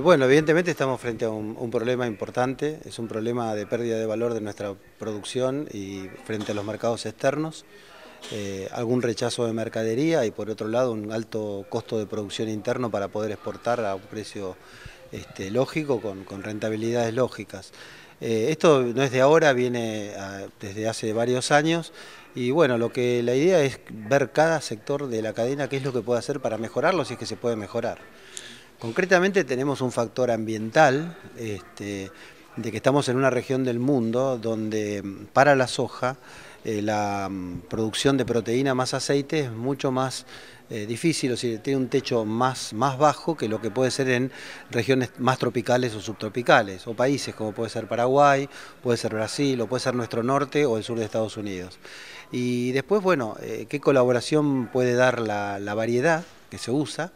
bueno, evidentemente estamos frente a un, problema importante, es un problema de pérdida de valor de nuestra producción y frente a los mercados externos, eh, algún rechazo de mercadería y por otro lado un alto costo de producción interno para poder exportar a un precio este, lógico con, rentabilidades lógicas. Eh, esto no es de ahora, viene desde hace varios años y bueno, que la idea es ver cada sector de la cadena qué es lo que puede hacer para mejorarlo si es que se puede mejorar. Concretamente tenemos un factor ambiental, este, de que estamos en una región del mundo donde mm, para la soja eh, la mm, producción de proteína más aceite es mucho más eh, difícil, o sea, tiene un techo más, bajo que lo que puede ser en regiones más tropicales o subtropicales, o países como puede ser Paraguay, puede ser Brasil, o puede ser nuestro norte o el sur de Estados Unidos. Y después, bueno, eh, qué colaboración puede dar la variedad que se usa,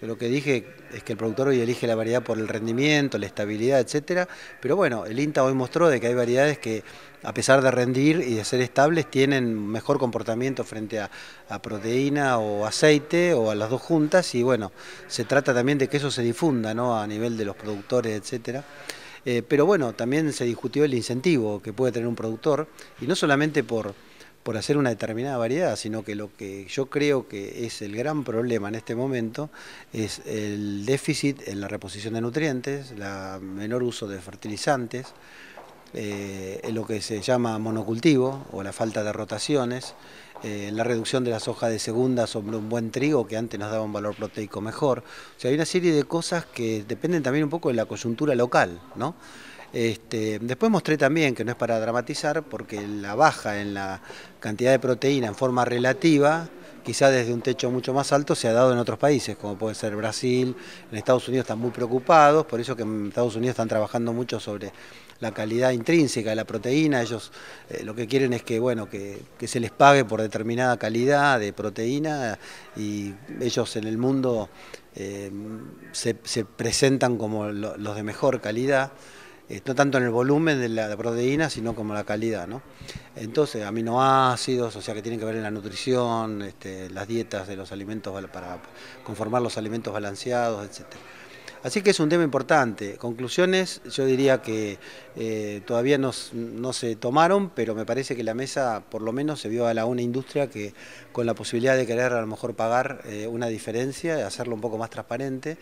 yo lo que dije es que el productor hoy elige la variedad por el rendimiento, la estabilidad, etcétera, pero bueno, el INTA hoy mostró de que hay variedades que a pesar de rendir y de ser estables tienen mejor comportamiento frente a, proteína o aceite o a las dos juntas y bueno, se trata también de que eso se difunda ¿no? a nivel de los productores, etcétera. Eh, pero bueno, también se discutió el incentivo que puede tener un productor y no solamente por por hacer una determinada variedad, sino que lo que yo creo que es el gran problema en este momento es el déficit en la reposición de nutrientes, la menor uso de fertilizantes, eh, lo que se llama monocultivo o la falta de rotaciones, eh, la reducción de las hojas de segunda sobre un buen trigo que antes nos daba un valor proteico mejor. O sea, hay una serie de cosas que dependen también un poco de la coyuntura local, ¿no? Este, después mostré también, que no es para dramatizar, porque la baja en la cantidad de proteína en forma relativa quizá desde un techo mucho más alto se ha dado en otros países, como puede ser Brasil, en Estados Unidos están muy preocupados, por eso que en Estados Unidos están trabajando mucho sobre la calidad intrínseca de la proteína, ellos eh, lo que quieren es que, bueno, que, se les pague por determinada calidad de proteína y ellos en el mundo eh, se, presentan como los de mejor calidad. Eh, no tanto en el volumen de la proteína, sino como la calidad, ¿no? Entonces, aminoácidos, o sea, que tienen que ver en la nutrición, este, las dietas de los alimentos para conformar los alimentos balanceados, etcétera. Así que es un tema importante. Conclusiones, yo diría que eh, todavía no, se tomaron, pero me parece que la mesa por lo menos se vio a la una industria que con la posibilidad de querer a lo mejor pagar eh, una diferencia, hacerlo un poco más transparente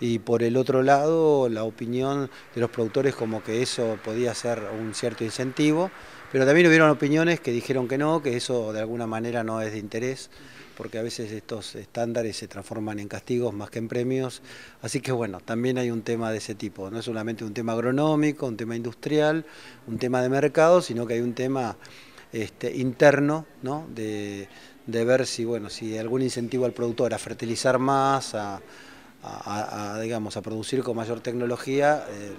y por el otro lado la opinión de los productores como que eso podía ser un cierto incentivo pero también hubieron opiniones que dijeron que no, que eso de alguna manera no es de interés, porque a veces estos estándares se transforman en castigos más que en premios. Así que bueno, también hay un tema de ese tipo. No es solamente un tema agronómico, un tema industrial, un tema de mercado, sino que hay un tema este, interno, ¿no? De, ver si, bueno, si algún incentivo al productor a fertilizar más, a, digamos, a producir con mayor tecnología. Eh,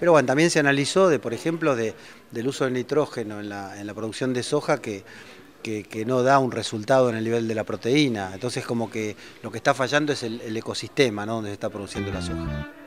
pero bueno, también se analizó, de, por ejemplo, del uso del nitrógeno en la, producción de soja que, no da un resultado en el nivel de la proteína. Entonces como que lo que está fallando es el, ecosistema donde se está produciendo la soja.